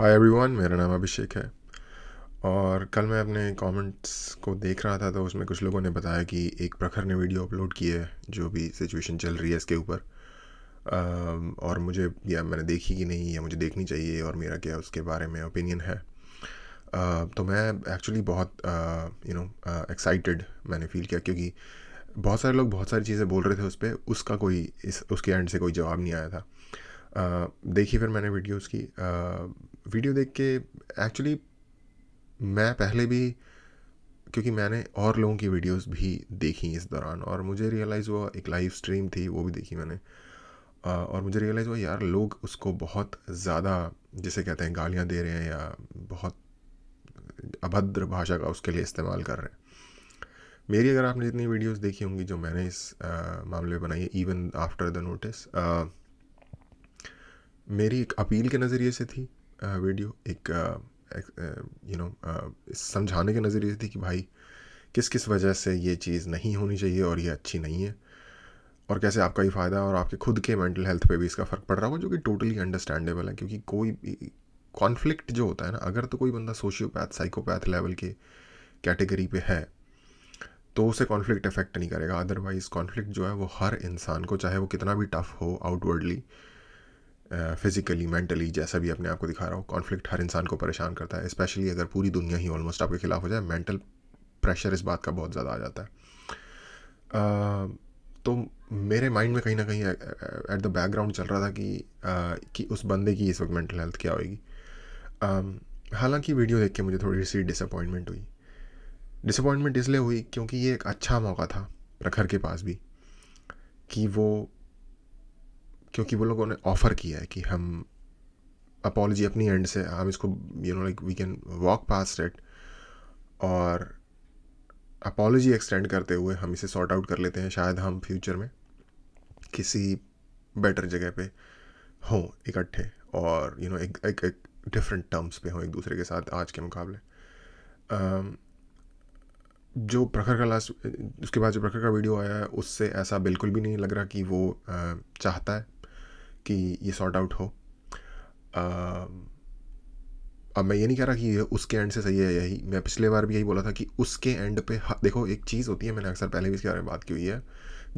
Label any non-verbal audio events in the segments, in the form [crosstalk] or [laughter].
Hi everyone मेरा नाम अभिषेक है और कल मैं अपने कमेंट्स को देख रहा था तो उसमें कुछ लोगों ने बताया कि एक प्रखर ने वीडियो अपलोड की है जो भी सिचुएशन चल रही है इसके ऊपर और मुझे या मैंने देखी कि नहीं या मुझे देखनी चाहिए और मेरा क्या उसके बारे में ओपिनियन है आ, तो मैं एक्चुअली बहुत यू नो एक्साइटेड मैंने फील किया क्योंकि बहुत सारे लोग बहुत सारी चीज़ें बोल रहे थे उस पर उसका कोई इस उसके एंड से कोई जवाब नहीं आया था देखी फिर मैंने वीडियोज़ की वीडियो देख के एक्चुअली मैं पहले भी क्योंकि मैंने और लोगों की वीडियोस भी देखी इस दौरान और मुझे रियलाइज़ हुआ एक लाइव स्ट्रीम थी वो भी देखी मैंने और मुझे रियलाइज़ हुआ यार लोग उसको बहुत ज़्यादा जिसे कहते हैं गालियाँ दे रहे हैं या बहुत अभद्र भाषा का उसके लिए इस्तेमाल कर रहे हैं मेरी अगर आपने जितनी वीडियोस देखी होंगी जो मैंने इस आ, मामले में बनाई है इवन आफ्टर द नोटिस मेरी एक अपील के नज़रिए से थी वीडियो एक यू नो समझाने के नज़रिए थी कि भाई किस किस वजह से ये चीज़ नहीं होनी चाहिए और ये अच्छी नहीं है और कैसे आपका ही फ़ायदा और आपके खुद के मेंटल हेल्थ पे भी इसका फ़र्क पड़ रहा होगा जो कि टोटली अंडरस्टैंडेबल है क्योंकि कोई भी कॉन्फ्लिक्ट जो होता है ना अगर तो कोई बंदा सोशियोपैथ साइकोपैथ लेवल के कैटेगरी पे है तो उसे कॉन्फ्लिक्ट इफेक्ट नहीं करेगा अदरवाइज़ कॉन्फ्लिक्ट जो है वो हर इंसान को चाहे वो कितना भी टफ़ हो आउटवर्डली फिज़िकली मेंटली जैसा भी अपने आप को दिखा रहा हूँ कॉन्फ्लिक्ट हर इंसान को परेशान करता है स्पेशली अगर पूरी दुनिया ही ऑलमोस्ट आपके खिलाफ हो जाए मेंटल प्रेशर इस बात का बहुत ज़्यादा आ जाता है तो मेरे माइंड में कहीं ना कहीं एट द बैकग्राउंड चल रहा था कि कि उस बंदे की इस वक्त मेंटल हेल्थ क्या होगी हालांकि वीडियो देख के मुझे थोड़ी सी डिसअपॉइंटमेंट हुई डिसअपॉइंटमेंट इसलिए हुई क्योंकि ये एक अच्छा मौका था प्रखर के पास भी कि वो क्योंकि वो लोगों ने ऑफ़र किया है कि हम अपॉलोजी अपनी एंड से हम इसको you know like we can walk past it और अपॉलोजी एक्सटेंड करते हुए हम इसे सॉर्ट आउट कर लेते हैं शायद हम फ्यूचर में किसी बेटर जगह पे हों इकट्ठे और यू you नो know, एक एक एक डिफरेंट टर्म्स पे हों एक दूसरे के साथ आज के मुकाबले um, जो प्रखर का लास्ट उसके बाद जो प्रखर का वीडियो आया है उससे ऐसा बिल्कुल भी नहीं लग रहा कि वो uh, चाहता है कि ये सॉर्ट आउट हो अब मैं ये नहीं कह रहा कि उसके एंड से सही है यही मैं पिछले बार भी यही बोला था कि उसके एंड पे हाँ, देखो एक चीज़ होती है मैंने अक्सर पहले भी इसके बारे में बात की हुई है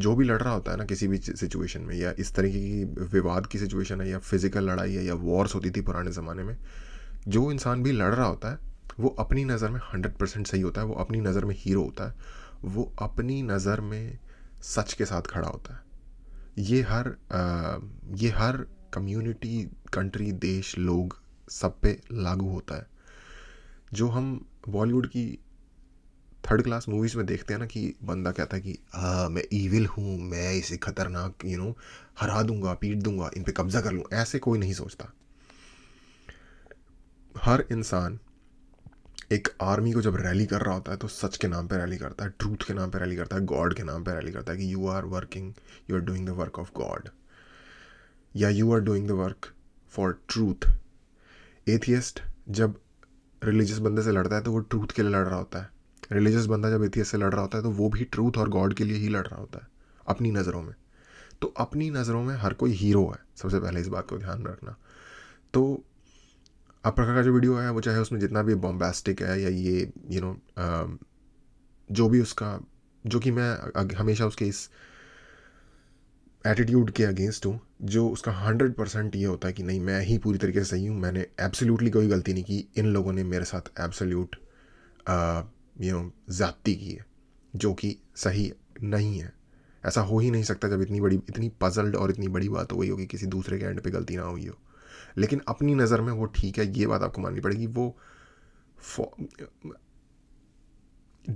जो भी लड़ रहा होता है ना किसी भी सिचुएशन में या इस तरीके की विवाद की सिचुएशन है या फिज़िकल लड़ाई है या वॉर्स होती थी पुराने ज़माने में जो इंसान भी लड़ रहा होता है वो अपनी नज़र में हंड्रेड परसेंट सही होता है वो अपनी नज़र में हीरो होता है वो अपनी नज़र में सच के साथ खड़ा होता है ये हर आ, ये हर कम्युनिटी कंट्री देश लोग सब पे लागू होता है जो हम बॉलीवुड की थर्ड क्लास मूवीज़ में देखते हैं ना कि बंदा कहता है कि आ, मैं ईविल हूँ मैं इसे ख़तरनाक यू नो हरा दूंगा पीट दूंगा इन पे कब्ज़ा कर लूँ ऐसे कोई नहीं सोचता हर इंसान एक आर्मी को जब रैली कर रहा होता है तो सच के नाम पर रैली करता है ट्रूथ के नाम पर रैली करता है गॉड के नाम पर रैली करता है कि you are working you are doing the work of God या you are doing the work for truth atheist जब रिलीजियस बंदे से लड़ता है तो वो ट्रूथ के लिए लड़ रहा होता है रिलीजियस बंदा जब एथियस से लड़ रहा होता है तो वो भी ट्रूथ और गॉड के लिए ही लड़ रहा होता है अपनी नज़रों में तो अपनी नज़रों में हर कोई हीरो है सबसे पहले इस बात को ध्यान रखना तो अब प्रकार का जो वीडियो आया वो चाहे उसमें जितना भी बॉम्बेस्टिक है या ये यू नो um, जो भी उसका जो कि मैं हमेशा उसके इस एटीट्यूड के अगेंस्ट हूँ जो उसका हंड्रेड परसेंट ये होता है कि नहीं मैं ही पूरी तरीके से सही हूँ मैंने एब्सोल्युटली कोई गलती नहीं की इन लोगों ने मेरे साथ एब्सोल्यूट यू नो ज़्यादती की है जो कि सही नहीं है ऐसा हो ही नहीं सकता जब इतनी बड़ी इतनी पजल्ड और इतनी बड़ी बात हो गई होगी कि किसी दूसरे के एंड पे गलती ना हुई हो लेकिन अपनी नज़र में वो ठीक है ये बात आपको माननी पड़ेगी वो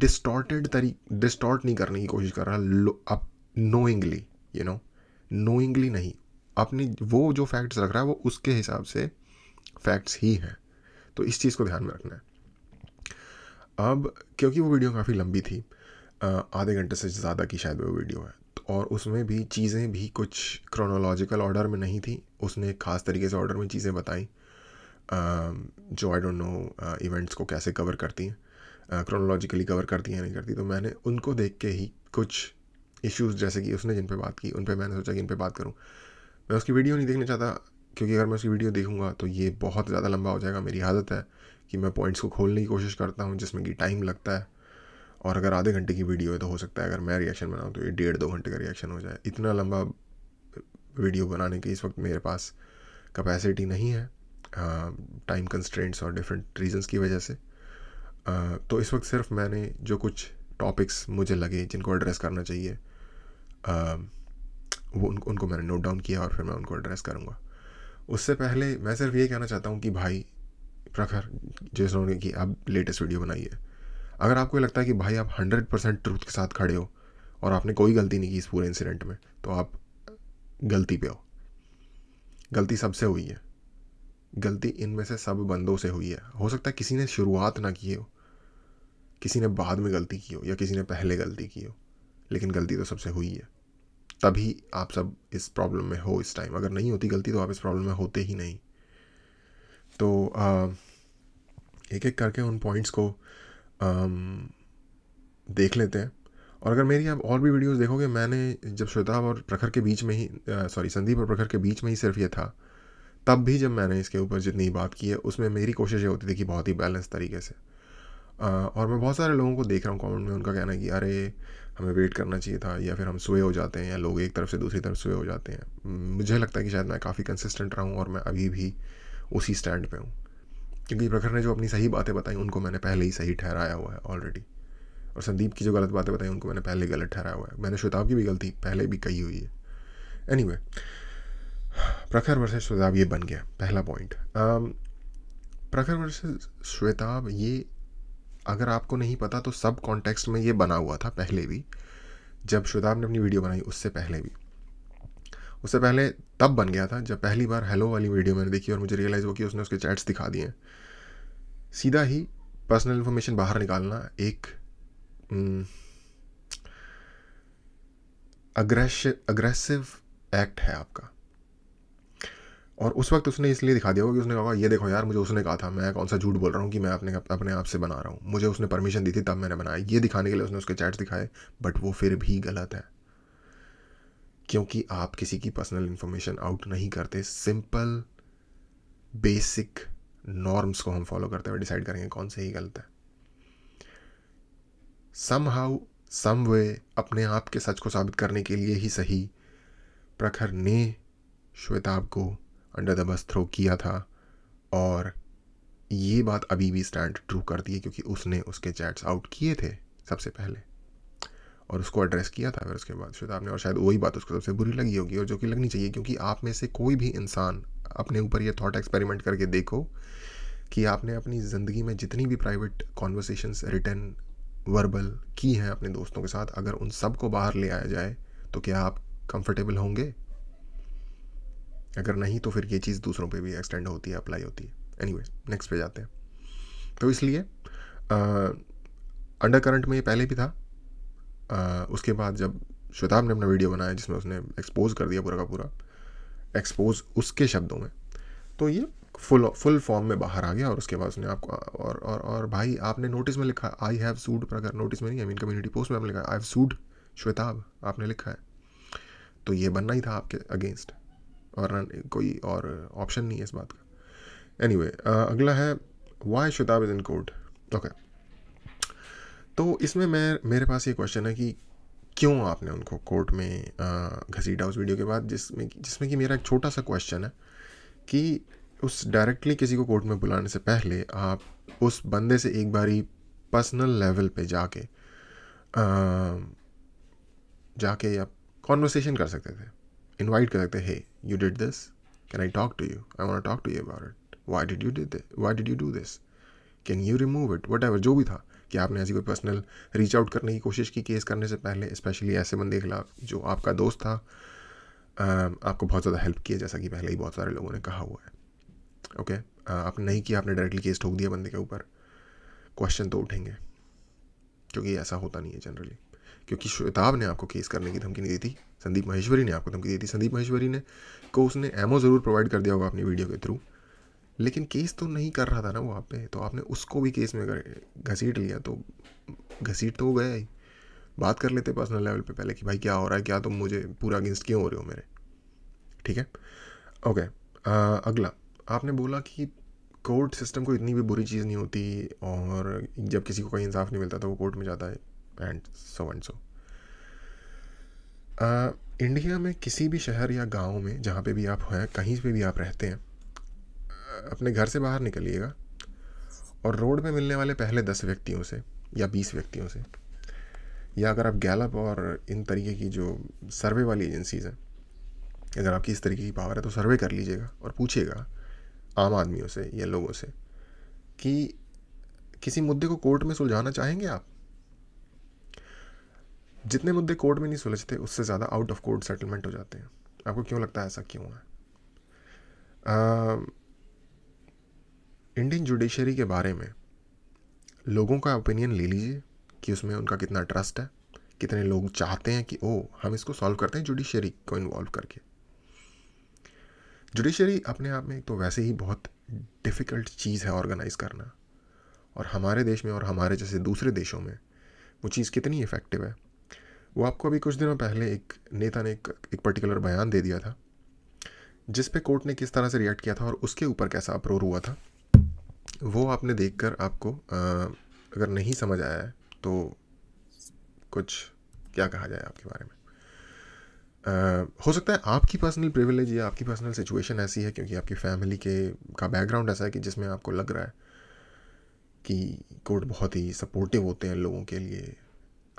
डिस्टॉर्टेड तरी डिस्टॉर्ट नहीं करने की कोशिश कर रहा आप नोइंगली यू नो नोइंगली नहीं अपनी वो जो फैक्ट्स रख रहा है वो उसके हिसाब से फैक्ट्स ही हैं तो इस चीज़ को ध्यान में रखना है अब क्योंकि वो वीडियो काफ़ी लंबी थी आधे घंटे से ज़्यादा की शायद वो वीडियो है और उसमें भी चीज़ें भी कुछ क्रोनोलॉजिकल ऑर्डर में नहीं थी उसने ख़ास तरीके से ऑर्डर में चीज़ें बताई जो आई डोंट नो इवेंट्स को कैसे कवर करती हैं क्रोनोलॉजिकली कवर करती हैं नहीं करती तो मैंने उनको देख के ही कुछ इश्यूज़ जैसे कि उसने जिन पर बात की उन पर मैंने सोचा कि इन पर बात करूँ मैं उसकी वीडियो नहीं देखना चाहता क्योंकि अगर मैं उसकी वीडियो देखूँगा तो ये बहुत ज़्यादा लंबा हो जाएगा मेरी आदत है कि मैं पॉइंट्स को खोलने की कोशिश करता हूँ जिसमें कि टाइम लगता है और अगर आधे घंटे की वीडियो है तो हो सकता है अगर मैं रिएक्शन बनाऊँ तो ये डेढ़ दो घंटे का रिएक्शन हो जाए इतना लंबा वीडियो बनाने की इस वक्त मेरे पास कैपेसिटी नहीं है टाइम कंस्ट्रेंट्स और डिफरेंट रीजंस की वजह से आ, तो इस वक्त सिर्फ मैंने जो कुछ टॉपिक्स मुझे लगे जिनको एड्रेस करना चाहिए आ, वो उन, उनको मैंने नोट डाउन किया और फिर मैं उनको एड्रेस करूँगा उससे पहले मैं सिर्फ ये कहना चाहता हूँ कि भाई प्रखर जिस उन्होंने कि अब लेटेस्ट वीडियो बनाई है अगर आपको लगता है कि भाई आप हंड्रेड परसेंट ट्रूथ के साथ खड़े हो और आपने कोई गलती नहीं की इस पूरे इंसिडेंट में तो आप गलती पे हो गलती सबसे हुई है गलती इनमें से सब बंदों से हुई है हो सकता है किसी ने शुरुआत ना की हो किसी ने बाद में गलती की हो या किसी ने पहले गलती की हो लेकिन गलती तो सबसे हुई है तभी आप सब इस प्रॉब्लम में हो इस टाइम अगर नहीं होती गलती तो आप इस प्रॉब्लम में होते ही नहीं तो आ, एक एक करके उन पॉइंट्स को Um, देख लेते हैं और अगर मेरी आप और भी वीडियोस देखोगे मैंने जब श्वेता और प्रखर के बीच में ही सॉरी संदीप और प्रखर के बीच में ही सिर्फ ये था तब भी जब मैंने इसके ऊपर जितनी बात की है उसमें मेरी कोशिश ये होती थी कि बहुत ही बैलेंस तरीके से आ, और मैं बहुत सारे लोगों को देख रहा हूँ कॉमेंट में उनका कहना है कि अरे हमें वेट करना चाहिए था या फिर हम सोए हो जाते हैं या लोग एक तरफ से दूसरी तरफ सोए हो जाते हैं मुझे लगता है कि शायद मैं काफ़ी कंसिस्टेंट रहा हूँ और मैं अभी भी उसी स्टैंड पर हूँ क्योंकि प्रखर ने जो अपनी सही बातें बताई उनको मैंने पहले ही सही ठहराया हुआ है ऑलरेडी और संदीप की जो गलत बातें बताई उनको मैंने पहले गलत ठहराया हुआ है मैंने श्वेताब की भी गलती पहले भी कही हुई है any anyway, Prakhar versus Shwetabh ये बन गया पहला point um, Prakhar versus Shwetabh ये अगर आपको नहीं पता तो सब कॉन्टेक्स्ट में ये बना हुआ था पहले भी जब श्वेताब ने अपनी वीडियो बनाई उससे पहले भी उससे पहले तब बन गया था जब पहली बार हेलो वाली वीडियो मैंने देखी और मुझे रियलाइज़ हुआ कि उसने उसके चैट्स दिखा दिए सीधा ही पर्सनल इन्फॉर्मेशन बाहर निकालना एक अग्रेसिव हम्म, एक्ट है आपका और उस वक्त उसने इसलिए दिखा दिया होगा कि उसने कहा ये देखो यार मुझे उसने कहा था मैं कौन सा झूठ बोल रहा हूँ कि मैं अपने अपने आप से बना रहा हूँ मुझे उसने परमिशन दी थी तब मैंने बनाया ये दिखाने के लिए उसने उसके चैट्स दिखाए बट वो फिर भी गलत है क्योंकि आप किसी की पर्सनल इन्फॉर्मेशन आउट नहीं करते सिंपल बेसिक नॉर्म्स को हम फॉलो करते हुए डिसाइड करेंगे कौन से ही गलत है सम हाउ सम वे अपने आप के सच को साबित करने के लिए ही सही प्रखर ने श्वेताब को अंडर द बस थ्रो किया था और ये बात अभी भी स्टैंड ट्रू करती है क्योंकि उसने उसके चैट्स आउट किए थे सबसे पहले और उसको एड्रेस किया था अगर उसके बाद श्वेता आपने और शायद वही बात उसको सबसे बुरी लगी होगी और जो कि लगनी चाहिए क्योंकि आप में से कोई भी इंसान अपने ऊपर ये थॉट एक्सपेरिमेंट करके देखो कि आपने अपनी ज़िंदगी में जितनी भी प्राइवेट कॉन्वर्सेशंस रिटर्न वर्बल की हैं अपने दोस्तों के साथ अगर उन सब को बाहर ले आया जाए तो क्या आप कंफर्टेबल होंगे अगर नहीं तो फिर ये चीज़ दूसरों पे भी एक्सटेंड होती है अप्लाई होती है एनीवे anyway, नेक्स्ट पे जाते हैं तो इसलिए अंडर करंट में ये पहले भी था उसके बाद जब श्वेताब ने अपना वीडियो बनाया जिसमें उसने एक्सपोज कर दिया पूरा का पूरा एक्सपोज उसके शब्दों में तो ये फुल फुल फॉर्म में बाहर आ गया और उसके बाद उसने आपको और और और भाई आपने नोटिस में लिखा आई हैव सूड पर अगर नोटिस में नहीं आई मीन कम्युनिटी पोस्ट में आपने लिखा आई हैव सूड श्वेताब आपने लिखा है तो ये बनना ही था आपके अगेंस्ट और कोई और ऑप्शन नहीं है इस बात का एनी anyway, अगला है why Shwetabh is in court okay तो इसमें मैं मेरे पास ये क्वेश्चन है कि क्यों आपने उनको कोर्ट में घसीटा उस वीडियो के बाद जिसमें जिसमें कि मेरा एक छोटा सा क्वेश्चन है कि उस डायरेक्टली किसी को कोर्ट में बुलाने से पहले आप उस बंदे से एक बारी पर्सनल लेवल पे जाके आ, जाके आप कॉन्वर्सेशन कर सकते थे इनवाइट कर सकते hey you did this can I talk to you I want talk to you about it why did you did why did you do this can you remove it what जो भी था कि आपने ऐसी कोई personal reach out करने की कोशिश की केस करने से पहले स्पेशली ऐसे बंदे के खिलाफ जो आपका दोस्त था आपको बहुत ज़्यादा हेल्प किया जैसा कि पहले ही बहुत सारे लोगों ने कहा हुआ है ओके okay? आपने नहीं किया आपने डायरेक्टली केस ठोक दिया बंदे के ऊपर क्वेश्चन तो उठेंगे क्योंकि ऐसा होता नहीं है जनरली क्योंकि श्वेताब ने आपको केस करने की धमकी नहीं दी थी संदीप महेश्वरी ने आपको धमकी दी थी संदीप महेश्वरी ने को उसने एमओ ज़रूर प्रोवाइड कर दिया होगा अपनी वीडियो के थ्रू लेकिन केस तो नहीं कर रहा था ना वो आप पे तो आपने उसको भी केस में घसीट लिया तो घसीट तो हो गया ही बात कर लेते पर्सनल लेवल पे पहले कि भाई क्या हो रहा है क्या तुम तो मुझे पूरा अगेंस्ट क्यों हो रहे हो मेरे ठीक है ओके आ, अगला आपने बोला कि कोर्ट सिस्टम को इतनी भी बुरी चीज़ नहीं होती और जब किसी को कोई इंसाफ नहीं मिलता तो वो कोर्ट में जाता है and so and so India में किसी भी शहर या गांव में जहाँ पे भी आप हैं कहीं पे भी आप रहते हैं अपने घर से बाहर निकलिएगा और रोड में मिलने वाले पहले दस व्यक्तियों से या बीस व्यक्तियों से या अगर आप गैलप और इन तरीके की जो सर्वे वाली एजेंसीज़ हैं अगर आपकी इस तरीके की पावर है तो सर्वे कर लीजिएगा और पूछिएगा आम आदमियों से या लोगों से कि किसी मुद्दे को कोर्ट में सुलझाना चाहेंगे आप जितने मुद्दे कोर्ट में नहीं सुलझते उससे ज़्यादा आउट ऑफ कोर्ट सेटलमेंट हो जाते हैं आपको क्यों लगता है ऐसा क्यों है आ, इंडियन जुडिशरी के बारे में लोगों का ओपिनियन ले लीजिए कि उसमें उनका कितना ट्रस्ट है कितने लोग चाहते हैं कि ओ हम इसको सॉल्व करते हैं जुडिशरी को इन्वॉल्व करके जुडिशरी अपने आप में एक तो वैसे ही बहुत डिफ़िकल्ट चीज़ है ऑर्गेनाइज करना और हमारे देश में और हमारे जैसे दूसरे देशों में वो चीज़ कितनी इफ़ेक्टिव है वो आपको अभी कुछ दिनों पहले एक नेता ने एक, एक पर्टिकुलर बयान दे दिया था जिस पे कोर्ट ने किस तरह से रिएक्ट किया था और उसके ऊपर कैसा अप्रोर हुआ था वो आपने देखकर आपको आ, अगर नहीं समझ आया है तो कुछ क्या कहा जाए आपके बारे में Uh, हो सकता है आपकी पर्सनल प्रिविलेज या आपकी पर्सनल सिचुएशन ऐसी है क्योंकि आपकी फैमिली के का बैकग्राउंड ऐसा है कि जिसमें आपको लग रहा है कि कोर्ट बहुत ही सपोर्टिव होते हैं लोगों के लिए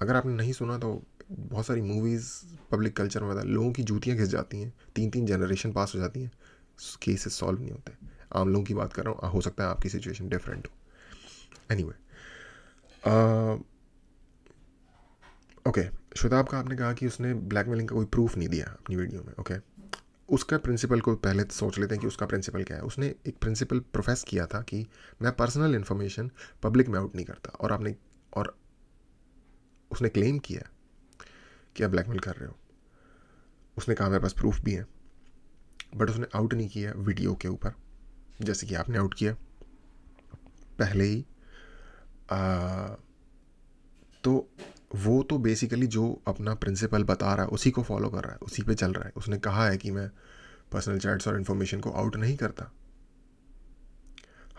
अगर आपने नहीं सुना तो बहुत सारी मूवीज़ पब्लिक कल्चर में लोगों की जूतियाँ घिस जाती हैं तीन तीन जनरेशन पास हो जाती हैं केसेस सॉल्व नहीं होते आम लोगों की बात कर रहा हूँ हो सकता है आपकी सिचुएशन डिफरेंट हो anyway okay uh, Shwetabh का आपने कहा कि उसने ब्लैकमेलिंग का कोई प्रूफ नहीं दिया अपनी वीडियो में ओके okay? उसका प्रिंसिपल को पहले सोच लेते हैं कि उसका प्रिंसिपल क्या है उसने एक प्रिंसिपल प्रोफेस किया था कि मैं पर्सनल इन्फॉर्मेशन पब्लिक में आउट नहीं करता और आपने और उसने क्लेम किया कि आप ब्लैकमेल कर रहे हो उसने कहा मेरे पास प्रूफ भी है बट उसने आउट नहीं किया वीडियो के ऊपर जैसे कि आपने आउट किया पहले ही आ, तो वो तो बेसिकली जो अपना प्रिंसिपल बता रहा है उसी को फॉलो कर रहा है उसी पे चल रहा है उसने कहा है कि मैं पर्सनल चैट्स और इन्फॉर्मेशन को आउट नहीं करता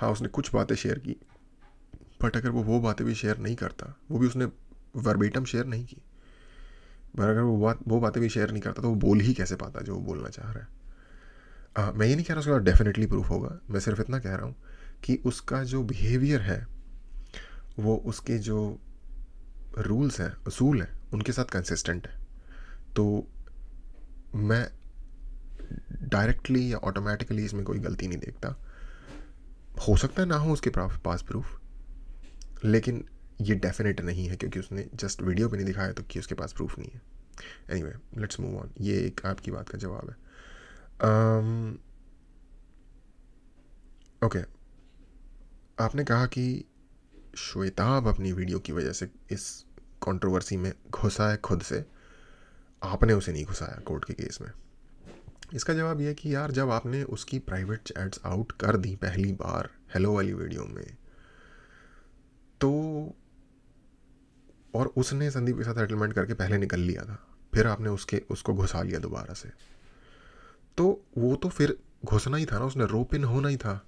हाँ उसने कुछ बातें शेयर की बट अगर वो वो बातें भी शेयर नहीं करता वो भी उसने वर्बेटम शेयर नहीं की पर अगर वो बात वो बातें भी शेयर नहीं करता तो वो बोल ही कैसे पाता जो वो बोलना चाह रहा है आ, मैं ये नहीं कह रहा उसका डेफिनेटली प्रूफ होगा मैं सिर्फ इतना कह रहा हूँ कि उसका जो बिहेवियर है वो उसके जो रूल्स हैं असूल हैं उनके साथ कंसिस्टेंट है तो मैं डायरेक्टली या ऑटोमेटिकली इसमें कोई गलती नहीं देखता हो सकता है ना हो उसके पास प्रूफ लेकिन ये डेफिनेट नहीं है क्योंकि उसने जस्ट वीडियो भी नहीं दिखाया तो कि उसके पास प्रूफ नहीं है एनीवे लेट्स मूव ऑन ये एक आपकी बात का जवाब है um, ओके okay. आपने कहा कि श्वेताब अपनी वीडियो की वजह से इस कंट्रोवर्सी में घुसा है खुद से आपने उसे नहीं घुसाया कोर्ट के केस में इसका जवाब यह कि यार जब आपने उसकी प्राइवेट चैट्स आउट कर दी पहली बार हेलो वाली वीडियो में तो और उसने संदीप के साथ सेटलमेंट करके पहले निकल लिया था फिर आपने उसके उसको घुसा लिया दोबारा से तो वो तो फिर घुसना ही था ना उसने रोप इन होना ही था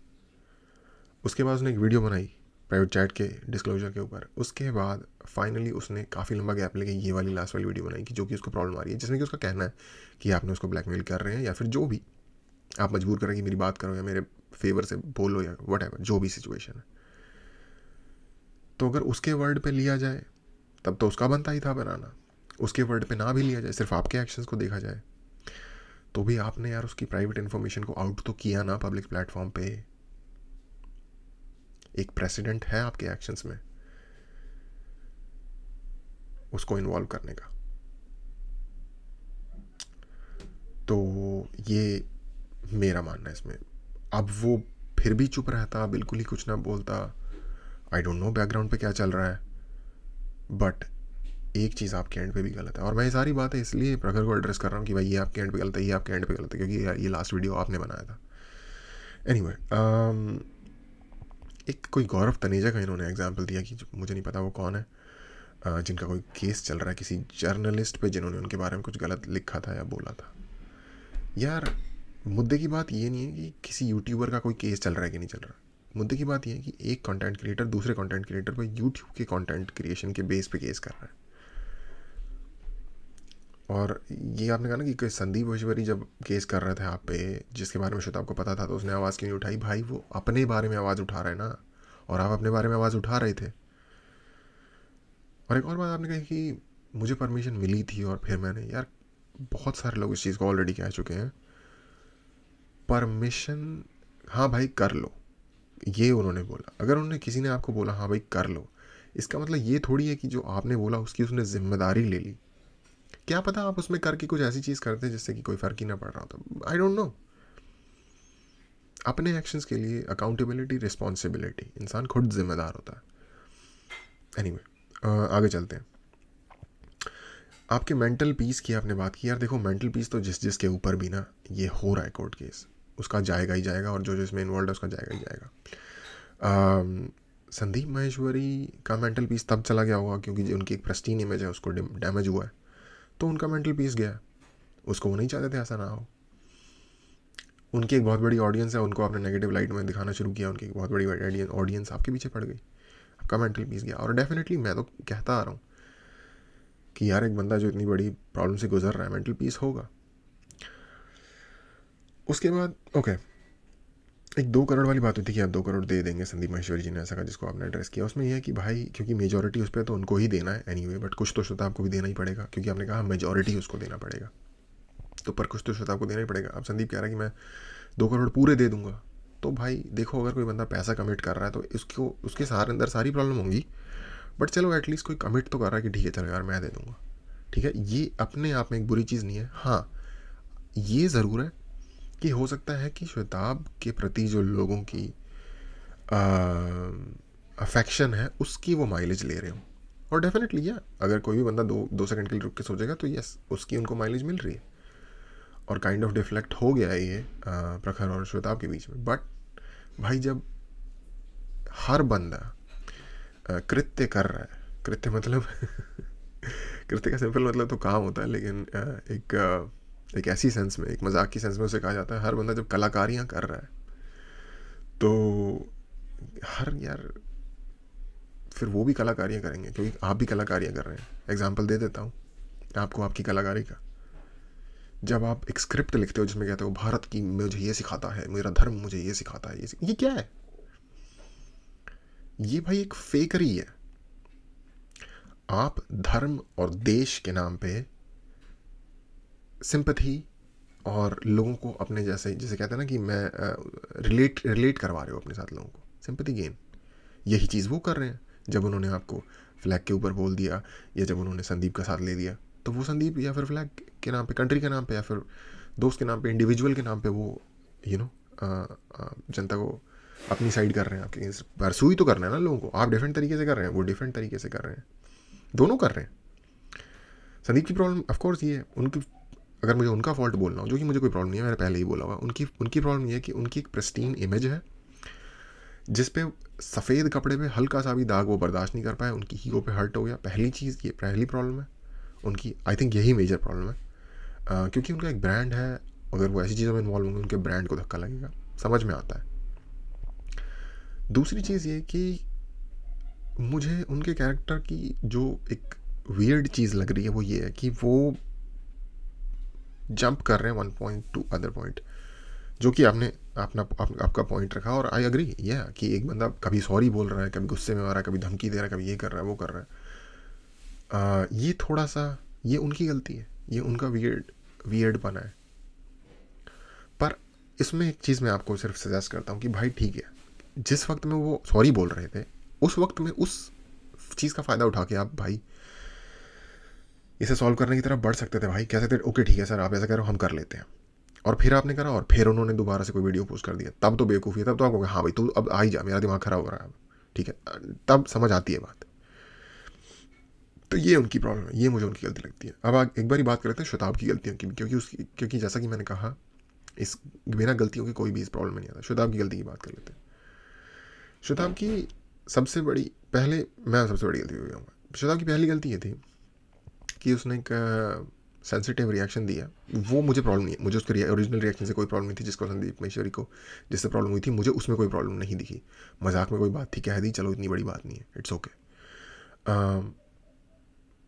उसके बाद उसने एक वीडियो बनाई प्राइवेट चैट के डिस्क्लोजर के ऊपर उसके बाद फाइनली उसने काफ़ी लंबा गैप लेके ये वाली लास्ट वाली वीडियो बनाई कि जो कि उसको प्रॉब्लम आ रही है जिसमें कि उसका कहना है कि आपने उसको ब्लैकमेल कर रहे हैं या फिर जो भी आप मजबूर करें कि मेरी बात करो या मेरे फेवर से बोलो या वट जो भी सिचुएशन है तो अगर उसके वर्ड पर लिया जाए तब तो उसका बनता ही था बनाना उसके वर्ड पर ना भी लिया जाए सिर्फ आपके एक्शंस को देखा जाए तो भी आपने यार उसकी प्राइवेट इन्फॉर्मेशन को आउट तो किया ना पब्लिक प्लेटफॉर्म पे एक प्रेसिडेंट है आपके एक्शंस में उसको इन्वॉल्व करने का तो ये मेरा मानना है इसमें अब वो फिर भी चुप रहता बिल्कुल ही कुछ ना बोलता आई डोंट नो बैकग्राउंड पे क्या चल रहा है बट एक चीज़ आपके एंड पे भी गलत है और मैं सारी बातें इसलिए प्रखर को एड्रेस कर रहा हूँ कि भाई ये आपके एंड पे गलत है ये आपके एंड पे गलत है क्योंकि ये लास्ट वीडियो आपने बनाया था एनी anyway, um, एक कोई गौरव तनेजा का इन्होंने एग्जाम्पल दिया कि मुझे नहीं पता वो कौन है uh, जिनका कोई केस चल रहा है किसी जर्नलिस्ट पे जिन्होंने उनके बारे में कुछ गलत लिखा था या बोला था यार मुद्दे की बात ये नहीं है कि किसी यूट्यूबर का कोई केस चल रहा है कि नहीं चल रहा मुद्दे की बात यह है कि एक कंटेंट क्रिएटर दूसरे कंटेंट क्रिएटर पर यूट्यूब के कंटेंट क्रिएशन के बेस पे केस कर रहा है और ये आपने कहा ना कि संदीप भोशवरी जब केस कर रहे थे आप पे जिसके बारे में शुद्ध आपको पता था तो उसने आवाज़ क्यों नहीं उठाई भाई वो अपने बारे में आवाज़ उठा रहे ना और आप अपने बारे में आवाज़ उठा रहे थे और एक और बात आपने कही कि मुझे परमिशन मिली थी और फिर मैंने यार बहुत सारे लोग इस चीज़ को ऑलरेडी कह चुके हैं परमिशन हाँ भाई कर लो ये उन्होंने बोला अगर उन्होंने किसी ने आपको बोला हाँ भाई कर लो इसका मतलब ये थोड़ी है कि जो आपने बोला उसकी उसने ज़िम्मेदारी ले ली क्या पता आप उसमें करके कुछ ऐसी चीज़ करते हैं जिससे कि कोई फ़र्क ही ना पड़ रहा होता आई डोंट नो अपने एक्शंस के लिए अकाउंटेबिलिटी रिस्पॉन्सिबिलिटी इंसान खुद जिम्मेदार होता है एनी anyway, आगे चलते हैं आपके मेंटल पीस की आपने बात की यार देखो मेंटल पीस तो जिस जिसके ऊपर भी ना ये हो रहा है कोर्ट केस उसका जाएगा ही जाएगा और जो जिसमें इन्वॉल्व है उसका जाएगा ही जाएगा संदीप महेश्वरी का मेंटल पीस तब चला गया होगा क्योंकि उनकी एक प्रस्टीन इमेज है उसको डैमेज हुआ है तो उनका मेंटल पीस गया उसको वो नहीं चाहते थे ऐसा ना हो उनकी एक बहुत बड़ी ऑडियंस है उनको आपने नेगेटिव लाइट में दिखाना शुरू किया उनकी एक बहुत बड़ी ऑडियंस आपके पीछे पड़ गई आपका मेंटल पीस गया और डेफिनेटली मैं तो कहता आ रहा हूँ कि यार एक बंदा जो इतनी बड़ी प्रॉब्लम से गुजर रहा है मेंटल पीस होगा उसके बाद ओके okay, एक दो करोड़ वाली बात हुई थी कि आप दो करोड़ दे देंगे संदीप महेश्वरी जी ने ऐसा कहा जिसको आपने एड्रेस किया उसमें यह है कि भाई क्योंकि मेजोरिटी उस पर तो उनको ही देना है एनी anyway, बट कुछ तो श्रोता आपको भी देना ही पड़ेगा क्योंकि आपने कहा मेजोरिटी उसको देना पड़ेगा तो पर कुछ तो श्रोता आपको देना ही पड़ेगा आप संदीप कह रहा है कि मैं दो करोड़ पूरे दे दूंगा तो भाई देखो अगर कोई बंदा पैसा कमिट कर रहा है तो उसको उसके सारे अंदर सारी प्रॉब्लम होंगी बट चलो एटलीस्ट कोई कमिट तो कर रहा है कि ठीक है चलो यार मैं दे दूंगा ठीक है ये अपने आप में एक बुरी चीज़ नहीं है हाँ ये ज़रूर है कि हो सकता है कि शताब के प्रति जो लोगों की अफेक्शन है उसकी वो माइलेज ले रहे हो और डेफिनेटली या अगर कोई भी बंदा दो दो सेकंड के लिए रुक के सोचेगा तो यस उसकी उनको माइलेज मिल रही है और काइंड ऑफ डिफ्लेक्ट हो गया ये प्रखर और श्वेताब के बीच में बट भाई जब हर बंदा कृत्य कर रहा है कृत्य मतलब [laughs] कृत्य का सिंपल मतलब तो काम होता है लेकिन एक एक ऐसी सेंस में एक मजाक की सेंस में उसे कहा जाता है हर बंदा जब कलाकारियाँ कर रहा है तो हर यार फिर वो भी कलाकारियाँ करेंगे क्योंकि आप भी कलाकारियाँ कर रहे हैं एग्जाम्पल दे देता हूँ आपको आपकी कलाकारी का जब आप एक स्क्रिप्ट लिखते हो जिसमें कहते हो भारत की मुझे ये सिखाता है मेरा धर्म मुझे ये सिखाता है ये ये क्या है ये भाई एक फेकरी है आप धर्म और देश के नाम पे सिंपथी और लोगों को अपने जैसे जैसे कहते हैं ना कि मैं रिलेट रिलेट करवा रहे हो अपने साथ लोगों को सिंपथी गेन यही चीज़ वो कर रहे हैं जब उन्होंने आपको फ्लैग के ऊपर बोल दिया या जब उन्होंने संदीप का साथ ले लिया तो वो संदीप या फिर फ्लैग के नाम पे कंट्री के नाम पे या फिर दोस्त के नाम पे इंडिविजुअल के नाम पे वो यू नो जनता को अपनी साइड कर रहे हैं आपके परसू ही तो करना है ना लोगों को आप डिफरेंट तरीके से कर रहे हैं वो डिफरेंट तरीके से कर रहे हैं दोनों कर रहे हैं संदीप की प्रॉब्लम ऑफकोर्स ये है उनकी अगर मुझे उनका फॉल्ट बोलना हो जो कि मुझे कोई प्रॉब्लम नहीं है मैंने पहले ही बोला हुआ उनकी उनकी प्रॉब्लम यह है कि उनकी एक प्रस्टीन इमेज है जिस पे सफ़ेद कपड़े पे हल्का सा भी दाग वो बर्दाश्त नहीं कर पाए उनकी हीरो पे हर्ट हो गया पहली चीज़ ये पहली प्रॉब्लम है उनकी आई थिंक यही मेजर प्रॉब्लम है uh, क्योंकि उनका एक ब्रांड है अगर वो ऐसी चीज़ों में इन्वॉल्व होंगे उनके ब्रांड को धक्का लगेगा समझ में आता है दूसरी चीज़ ये कि मुझे उनके कैरेक्टर की जो एक वियर्ड चीज़ लग रही है वो ये है कि वो जंप कर रहे हैं one point to other point जो कि आपने अपना आप, आपका पॉइंट रखा और आई अग्री ये कि एक बंदा कभी सॉरी बोल रहा है कभी गुस्से में आ रहा है कभी धमकी दे रहा है कभी ये कर रहा है वो कर रहा है आ, ये थोड़ा सा ये उनकी गलती है ये उनका वियर्ड वियर्ड बना है पर इसमें एक चीज़ मैं आपको सिर्फ सजेस्ट करता हूँ कि भाई ठीक है जिस वक्त में वो सॉरी बोल रहे थे उस वक्त में उस चीज़ का फ़ायदा उठा के आप भाई इसे सॉल्व करने की तरफ बढ़ सकते थे भाई कह सकते ओके ठीक है सर आप ऐसा करो हम कर लेते हैं और फिर आपने करा और फिर उन्होंने दोबारा से कोई वीडियो पोस्ट कर दिया तब तो बेवकूफ़ी है तब तो आप कहोगे हाँ भाई तू अब आ ही जा मेरा दिमाग खराब हो रहा है ठीक है तब समझ आती है बात तो ये उनकी प्रॉब्लम है ये मुझे उनकी गलती लगती है अब आप एक बार ही बात करते हैं शताब की गलतियों की क्योंकि उसकी क्योंकि जैसा कि मैंने कहा इस बिना गलतियों की कोई भी इस प्रॉब्लम में नहीं आता शताब की गलती की बात कर लेते हैं शताब की सबसे बड़ी पहले मैं सबसे बड़ी गलती हुई हूँ शताब की पहली गलती ये थी कि उसने एक सेंसिटिव रिएक्शन दिया वो मुझे प्रॉब्लम नहीं है मुझे उसके ओरिजिनल रिएक्शन से कोई प्रॉब्लम नहीं थी जिसको संदीप महेश्वरी को जिससे प्रॉब्लम हुई थी मुझे उसमें कोई प्रॉब्लम नहीं दिखी मजाक में कोई बात थी कह दी चलो इतनी बड़ी बात नहीं है इट्स ओके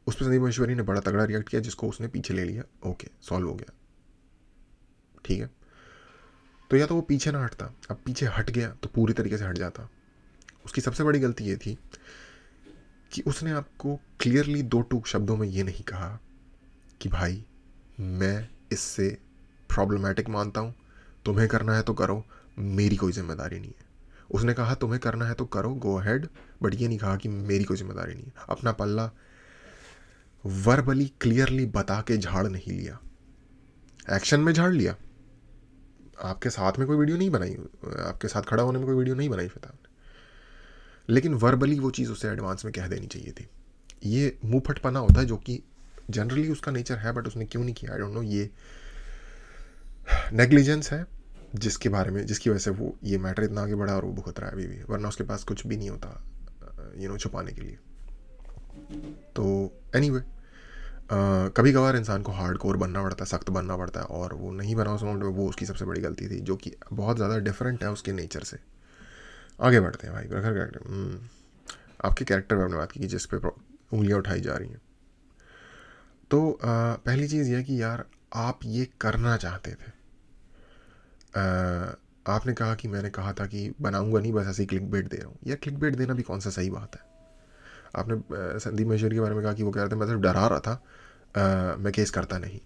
उस पर संदीप महेश्वरी ने बड़ा तगड़ा रिएक्ट किया जिसको उसने पीछे ले लिया ओके सॉल्व हो गया ठीक है तो या तो वो पीछे ना हटता अब पीछे हट गया तो पूरी तरीके से हट जाता उसकी सबसे बड़ी गलती ये थी कि उसने आपको क्लियरली दो टूक शब्दों में ये नहीं कहा कि भाई मैं इससे प्रॉब्लमेटिक मानता हूँ तुम्हें करना है तो करो मेरी कोई जिम्मेदारी नहीं है उसने कहा तुम्हें करना है तो करो गो हैड बट ये नहीं कहा कि मेरी कोई जिम्मेदारी नहीं है अपना पल्ला वर्बली क्लियरली बता के झाड़ नहीं लिया एक्शन में झाड़ लिया आपके साथ में कोई वीडियो नहीं बनाई आपके साथ खड़ा होने में कोई वीडियो नहीं बनाई फिता तो। ने लेकिन वर्बली वो चीज़ उसे एडवांस में कह देनी चाहिए थी ये मुँह फटपाना होता है जो कि जनरली उसका नेचर है बट उसने क्यों नहीं किया आई डोंट नो ये नेग्लिजेंस है जिसके बारे में जिसकी वजह से वो ये मैटर इतना आगे बढ़ा और वो भुगत रहा है अभी भी वरना उसके पास कुछ भी नहीं होता यू नो छुपाने के लिए तो एनी anyway, Uh, कभी कभार इंसान को हार्ड कोर बनना पड़ता है सख्त बनना पड़ता है और वो नहीं बना उस मोमेंट में वो उसकी सबसे बड़ी गलती थी जो कि बहुत ज़्यादा डिफरेंट है उसके नेचर से आगे बढ़ते हैं भाई घर कैरेक्टर हम्म, आपके कैरेक्टर पर हमने बात की जिस पे उंगलियाँ उठाई जा रही हैं तो आ, पहली चीज़ यह कि यार आप ये करना चाहते थे आ, आपने कहा कि मैंने कहा था कि बनाऊंगा नहीं बस ऐसे ही क्लिक बेट दे रहा हूँ यार क्लिक बेट देना भी कौन सा सही बात है आपने संदीप मशहूर के बारे में कहा कि वो कह रहे थे मैं सिर्फ डरा रहा था आ, मैं केस करता नहीं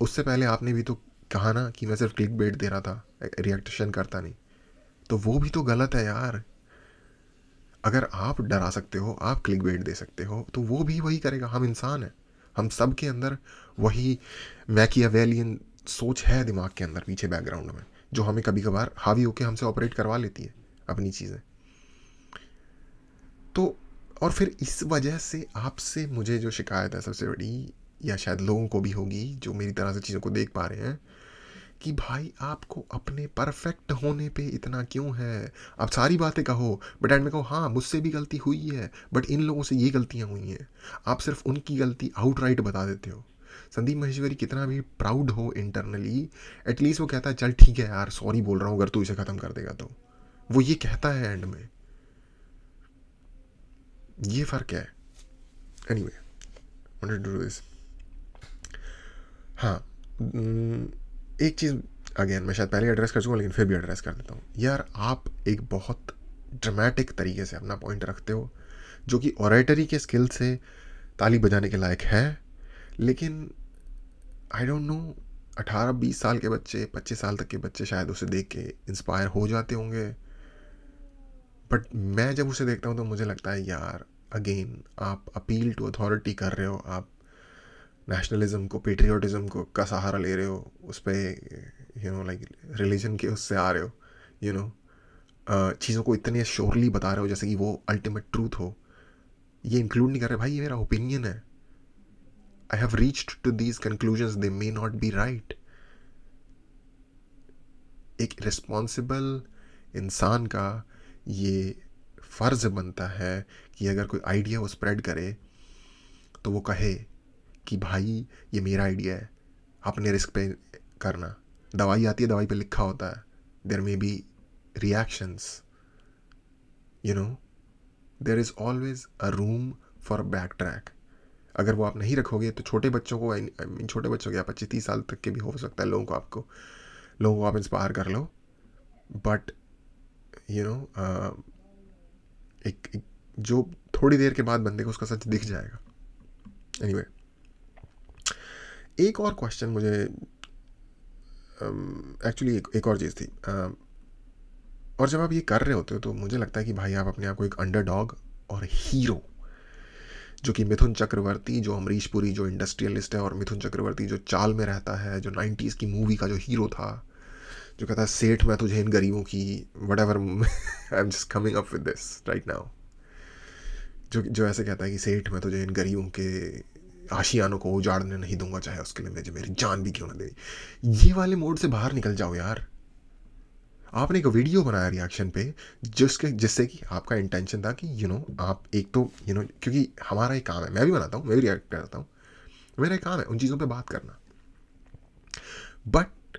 उससे पहले आपने भी तो कहा ना कि मैं सिर्फ क्लिक बेट दे रहा था रिएक्शन करता नहीं तो वो भी तो गलत है यार अगर आप डरा सकते हो आप क्लिक बेट दे सकते हो तो वो भी वही करेगा हम इंसान हैं हम सब के अंदर वही मैकियावेलियन सोच है दिमाग के अंदर पीछे बैकग्राउंड में जो हमें कभी कभार हावी होकर हमसे ऑपरेट करवा लेती है अपनी चीज़ें तो और फिर इस वजह से आपसे मुझे जो शिकायत है सबसे बड़ी या शायद लोगों को भी होगी जो मेरी तरह से चीज़ों को देख पा रहे हैं कि भाई आपको अपने परफेक्ट होने पे इतना क्यों है आप सारी बातें कहो बट एंड में कहो हाँ मुझसे भी गलती हुई है बट इन लोगों से ये गलतियाँ हुई हैं आप सिर्फ उनकी गलती आउटराइट बता देते हो संदीप महेश्वरी कितना भी प्राउड हो इंटरनली एटलीस्ट वो कहता है चल ठीक है यार सॉरी बोल रहा हूँ अगर तू इसे ख़त्म कर देगा तो वो ये कहता है एंड में ये फ़र्क है एनी वे डू दिस हाँ एक चीज़ अगेन मैं शायद पहले एड्रेस कर चुका लेकिन फिर भी एड्रेस कर देता हूँ यार आप एक बहुत ड्रामेटिक तरीके से अपना पॉइंट रखते हो जो कि ऑरेटरी के स्किल से ताली बजाने के लायक है लेकिन आई डोंट नो अठारह बीस साल के बच्चे पच्चीस साल तक के बच्चे शायद उसे देख के इंस्पायर हो जाते होंगे बट मैं जब उसे देखता हूँ तो मुझे लगता है यार अगेन आप अपील टू अथॉरिटी कर रहे हो आप नेशनलिज्म को पेट्रियाटिज़म को का सहारा ले रहे हो उस पर यू नो लाइक रिलीजन के उससे आ रहे हो यू नो चीज़ों को इतने श्योरली बता रहे हो जैसे कि वो अल्टीमेट ट्रूथ हो ये इंक्लूड नहीं कर रहे भाई ये मेरा ओपिनियन है I have reached to these conclusion they may not be right एक रिस्पॉन्सिबल इंसान का ये फ़र्ज़ बनता है कि अगर कोई आइडिया वो स्प्रेड करे तो वो कहे कि भाई ये मेरा आइडिया है अपने रिस्क पे करना दवाई आती है दवाई पे लिखा होता है there may be reactions you know there is always a room for back track अगर वो आप नहीं रखोगे तो छोटे बच्चों को आई मीन छोटे बच्चों के पच्चीस तीस साल तक के भी हो सकता है लोगों को आपको लोगों को आप इंस्पायर कर लो बट यू नो एक जो थोड़ी देर के बाद बंदे को उसका सच दिख जाएगा एनीवे anyway, एक और क्वेश्चन मुझे एक्चुअली um, एक, एक और चीज़ थी um, और जब आप ये कर रहे होते हो तो मुझे लगता है कि भाई आप अपने आप को एक अंडरडॉग और हीरो जो कि मिथुन चक्रवर्ती जो अमरीश पुरी जो इंडस्ट्रियलिस्ट है और मिथुन चक्रवर्ती जो चाल में रहता है जो नाइन्टीज़ की मूवी का जो हीरो था जो कहता है सेठ मैं तुझे इन गरीबों की whatever I am just coming up with this right now जो जो ऐसे कहता है कि सेठ मैं तुझे इन गरीबों के आशियानों को उजाड़ने नहीं दूंगा चाहे उसके लिए मुझे मेरी जान भी क्यों ना देनी ये वाले मोड से बाहर निकल जाओ यार आपने एक वीडियो बनाया रिएक्शन पे जिसके जिससे कि आपका इंटेंशन था कि यू you नो know, आप एक तो यू you नो know, क्योंकि हमारा ही काम है मैं भी बनाता हूँ मैं भी रिएक्ट करता हूँ मेरा काम है उन चीज़ों पर बात करना बट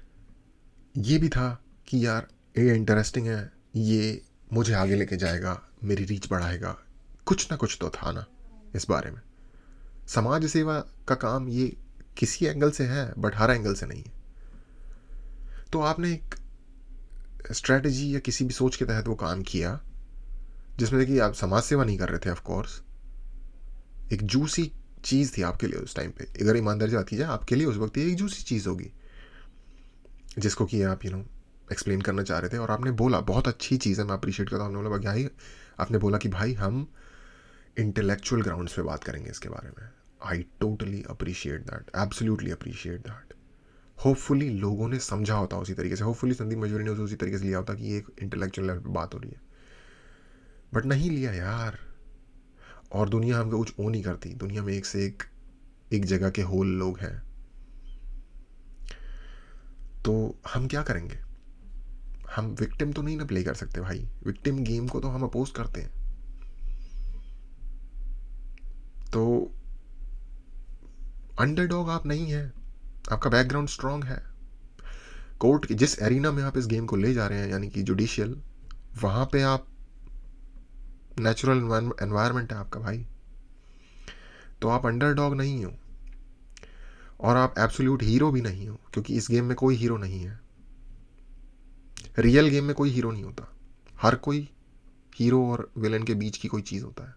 ये भी था कि यार ये इंटरेस्टिंग है ये मुझे आगे लेके जाएगा मेरी रीच बढ़ाएगा कुछ ना कुछ तो था ना इस बारे में समाज सेवा का काम ये किसी एंगल से है बट हर एंगल से नहीं है तो आपने एक स्ट्रेटजी या किसी भी सोच के तहत वो काम किया जिसमें कि आप समाज सेवा नहीं कर रहे थे ऑफकोर्स एक जूसी चीज़ थी आपके लिए उस टाइम पे अगर ईमानदारी से बात की जाए आपके लिए उस वक्त एक जूसी चीज़ होगी जिसको कि आप यू नो एक्सप्लेन करना चाह रहे थे और आपने बोला बहुत अच्छी चीज़ है मैं अप्रिशिएट करता हूँ आपने बोला भाई आपने बोला कि भाई हम इंटेलेक्चुअल ग्राउंड्स पे बात करेंगे इसके बारे में I totally appreciate that absolutely appreciate that hopefully लोगों ने समझा होता उसी तरीके से होपफुली संदीप मजूरी ने उसे उसी तरीके से लिया होता कि ये एक इंटेलेक्चुअल लेवल पर बात हो रही है बट नहीं लिया यार और दुनिया हमको कुछ ओ नहीं करती दुनिया में एक से एक एक जगह के होल लोग हैं तो हम क्या करेंगे हम विक्टिम तो नहीं ना प्ले कर सकते भाई विक्टिम गेम को तो हम अपोज करते हैं तो अंडरडॉग आप नहीं है आपका बैकग्राउंड स्ट्रांग है कोर्ट के जिस एरिना में आप इस गेम को ले जा रहे हैं यानी कि जुडिशियल वहां पे आप नेचुरल एनवायरमेंट है आपका भाई तो आप अंडरडॉग नहीं हो और आप एब्सोल्यूट हीरो भी नहीं हो क्योंकि इस गेम में कोई हीरो नहीं है रियल गेम में कोई हीरो नहीं होता हर कोई हीरो और विलेन के बीच की कोई चीज़ होता है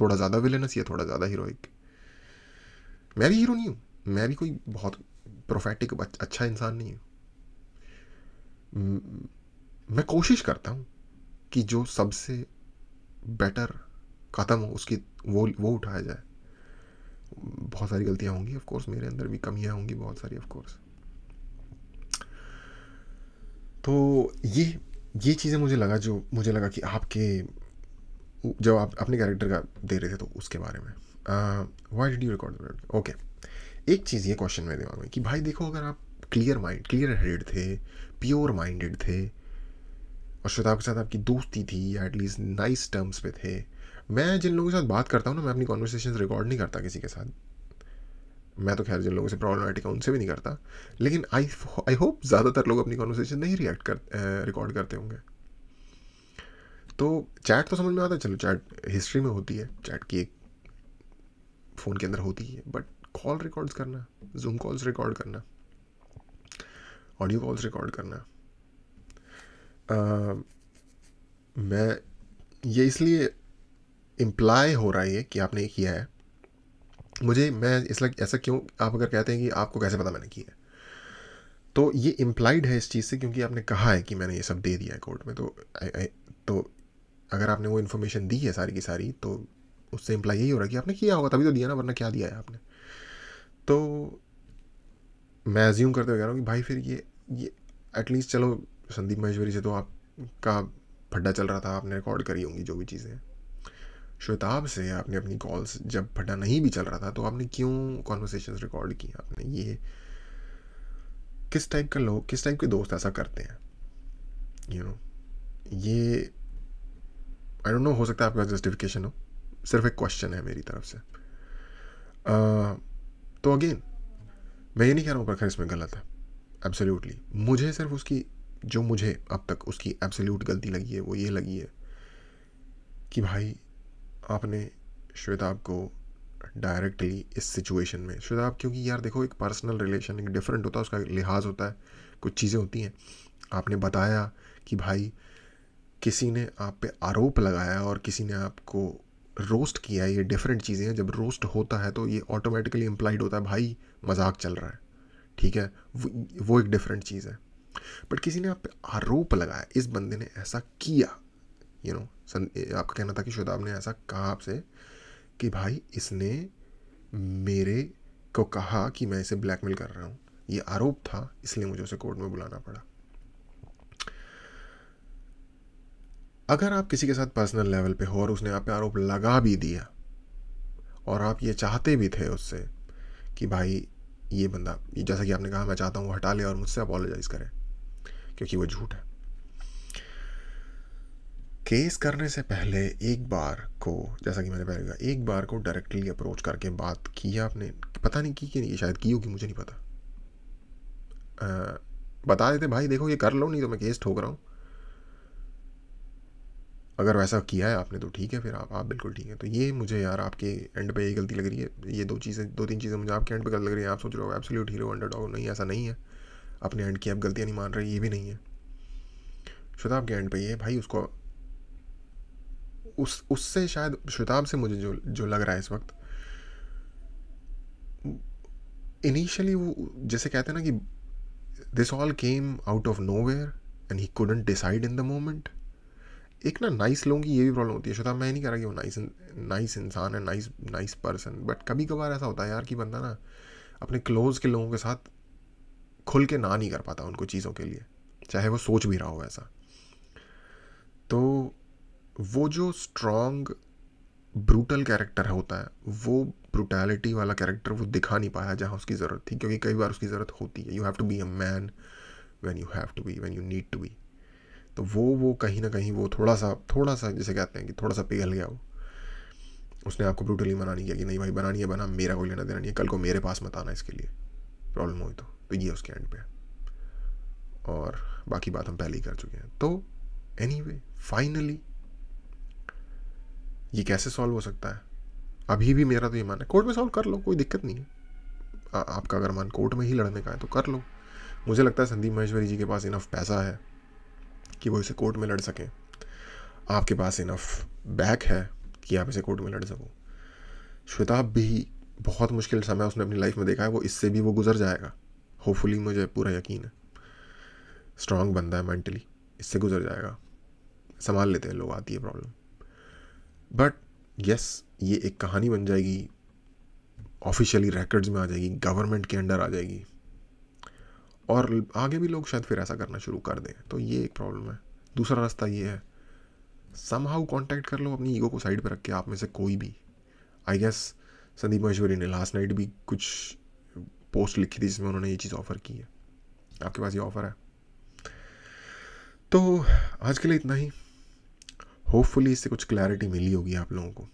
थोड़ा ज़्यादा विलेनस या थोड़ा ज़्यादा हीरोइक मैं भी हीरो नहीं हूँ मैं भी कोई बहुत प्रोफेटिक अच्छा इंसान नहीं हूँ मैं कोशिश करता हूँ कि जो सबसे बेटर ख़त्म हो उसकी वो वो उठाया जाए बहुत सारी गलतियाँ होंगी ऑफकोर्स मेरे अंदर भी कमियाँ होंगी बहुत सारी ऑफकोर्स तो ये ये चीज़ें मुझे लगा जो मुझे लगा कि आपके जब आप अपने कैरेक्टर का दे रहे थे तो उसके बारे में why did you record okay एक चीज़ ये क्वेश्चन मेरे दिमाग में कि भाई देखो अगर आप क्लियर माइंड क्लियर हेडेड थे प्योर माइंडेड थे और श्वेताब के साथ आपकी दोस्ती थी या एटलीस्ट नाइस टर्म्स पे थे मैं जिन लोगों के साथ बात करता हूँ ना मैं अपनी कॉन्वर्सेशन रिकॉर्ड नहीं करता किसी के साथ मैं तो खैर जिन लोगों से प्रॉब्लमेटिक है उनसे भी नहीं करता लेकिन आई आई होप ज़्यादातर लोग अपनी कॉन्वर्सेशन नहीं रिएक्ट कर रिकॉर्ड करते होंगे तो चैट तो समझ में आता है चलो चैट हिस्ट्री में होती है चैट की एक फ़ोन के अंदर होती है बट कॉल रिकॉर्ड्स करना जूम कॉल्स रिकॉर्ड करना ऑडियो कॉल्स रिकॉर्ड करना आ, मैं ये इसलिए इम्प्लाई हो रहा है कि आपने किया है मुझे मैं इसलिए ऐसा क्यों आप अगर कहते हैं कि आपको कैसे पता मैंने किया है तो ये इम्प्लाइड है इस चीज़ से क्योंकि आपने कहा है कि मैंने ये सब दे दिया है कोर्ट में तो आ, आ, तो अगर आपने वो इन्फॉर्मेशन दी है सारी की सारी तो उससे इम्प्लाई यही हो रहा है कि आपने किया होगा तभी तो दिया ना वरना क्या दिया है आपने तो मैं एज्यूम करते हुए कह रहा हूँ कि भाई फिर ये ये एटलीस्ट चलो संदीप महेश्वरी से तो आपका भड्डा चल रहा था आपने रिकॉर्ड करी होंगी जो भी चीज़ें श्वेताब से आपने अपनी कॉल्स जब भड्डा नहीं भी चल रहा था तो आपने क्यों कॉन्वर्सेशन रिकॉर्ड की आपने ये किस टाइप का लोग किस टाइप के दोस्त ऐसा करते हैं यू you नो know, ये आई डोंट नो हो सकता है आपका जस्टिफिकेशन हो सिर्फ एक क्वेश्चन है मेरी तरफ से तो अगेन मैं ये नहीं कह रहा हूँ प्रखर इसमें गलत है एब्सोल्यूटली मुझे सिर्फ उसकी जो मुझे अब तक उसकी एब्सोल्यूट गलती लगी है वो ये लगी है कि भाई आपने श्वेताब को डायरेक्टली इस सिचुएशन में श्वेताब क्योंकि यार देखो एक पर्सनल रिलेशन एक डिफरेंट होता है उसका लिहाज होता है कुछ चीज़ें होती हैं आपने बताया कि भाई किसी ने आप पे आरोप लगाया और किसी ने आपको रोस्ट किया है ये डिफरेंट चीज़ें हैं जब रोस्ट होता है तो ये ऑटोमेटिकली इम्प्लाइड होता है भाई मजाक चल रहा है ठीक है वो एक डिफरेंट चीज़ है बट किसी ने आप पे आरोप लगाया इस बंदे ने ऐसा किया यू नो आपका कहना था कि शुदाब ने ऐसा कहा आपसे कि भाई इसने मेरे को कहा कि मैं इसे ब्लैकमेल कर रहा हूँ ये आरोप था इसलिए मुझे उसे कोर्ट में बुलाना पड़ा अगर आप किसी के साथ पर्सनल लेवल पे हो और उसने आप पे आरोप लगा भी दिया और आप ये चाहते भी थे उससे कि भाई ये बंदा जैसा कि आपने कहा मैं चाहता हूँ हटा ले और मुझसे अपॉलोजाइज़ करें क्योंकि वो झूठ है केस करने से पहले एक बार को जैसा कि मैंने पहले कहा एक बार को डायरेक्टली अप्रोच करके बात की आपने पता नहीं की कि नहीं शायद की होगी मुझे नहीं पता आ, बता देते भाई देखो ये कर लो नहीं तो मैं केस ठोक रहा हूँ अगर वैसा किया है आपने तो ठीक है फिर आप आप बिल्कुल ठीक है तो ये मुझे यार आपके एंड पे ये गलती लग रही है ये दो चीज़ें दो तीन चीज़ें मुझे आपके एंड पे गलत लग रही है आप सोच रहे हो एब्सोल्यूट हीरो अंडर डॉग नहीं ऐसा नहीं है अपने एंड की आप गलतियाँ नहीं मान रहे ये भी नहीं है शताब के एंड पे ये है भाई उसको उस उससे शायद शुताब से मुझे जो जो लग रहा है इस वक्त इनिशियली वो जैसे कहते हैं ना कि this all came out of nowhere and he couldn't decide in the moment एक ना नाइस लोगों की ये भी प्रॉब्लम होती है शायद मैं नहीं कह रहा कि वो नाइस नाइस इंसान है नाइस नाइस पर्सन बट कभी कभार ऐसा होता है यार कि बंदा ना अपने क्लोज़ के लोगों के साथ खुल के ना नहीं कर पाता उनको चीज़ों के लिए चाहे वो सोच भी रहा हो ऐसा तो वो जो स्ट्रॉन्ग ब्रूटल कैरेक्टर होता है वो ब्रूटैलिटी वाला कैरेक्टर वो दिखा नहीं पाया जहाँ उसकी ज़रूरत थी क्योंकि कई बार उसकी ज़रूरत होती है you have to be a man when you have to be when you need to be तो वो वो कहीं ना कहीं वो थोड़ा सा थोड़ा सा जैसे कहते हैं कि थोड़ा सा पिघल गया वो उसने आपको ब्रूटली मना नहीं किया कि नहीं भाई बनानी है बना मेरा कोई लेना देना नहीं है कल को मेरे पास मत आना इसके लिए प्रॉब्लम हुई तो तो ये उसके एंड पे है और बाकी बात हम पहले ही कर चुके हैं तो एनी anyway, फाइनली ये कैसे सॉल्व हो सकता है अभी भी मेरा तो ये मानना है कोर्ट में सॉल्व कर लो कोई दिक्कत नहीं है आ, आपका अगर मान कोर्ट में ही लड़ने का है तो कर लो मुझे लगता है संदीप महेश्वरी जी के पास इनफ पैसा है कि वो इसे कोर्ट में लड़ सकें आपके पास इनफ बैक है कि आप इसे कोर्ट में लड़ सको श्वेता भी बहुत मुश्किल समय उसने अपनी लाइफ में देखा है वो इससे भी वो गुजर जाएगा होपफुली मुझे पूरा यकीन है स्ट्रांग बनता है मेंटली इससे गुजर जाएगा संभाल लेते हैं लोग आती है प्रॉब्लम बट यस yes, ये एक कहानी बन जाएगी ऑफिशियली रिकॉर्ड्स में आ जाएगी गवर्नमेंट के अंडर आ जाएगी और आगे भी लोग शायद फिर ऐसा करना शुरू कर दें तो ये एक प्रॉब्लम है दूसरा रास्ता ये है सम हाउ कॉन्टैक्ट कर लो अपनी ईगो को साइड पर रख के आप में से कोई भी आई गेस संदीप महेश्वरी ने लास्ट नाइट भी कुछ पोस्ट लिखी थी जिसमें उन्होंने ये चीज़ ऑफ़र की है आपके पास ये ऑफ़र है तो आज के लिए इतना ही होपफुली इससे कुछ क्लैरिटी मिली होगी आप लोगों को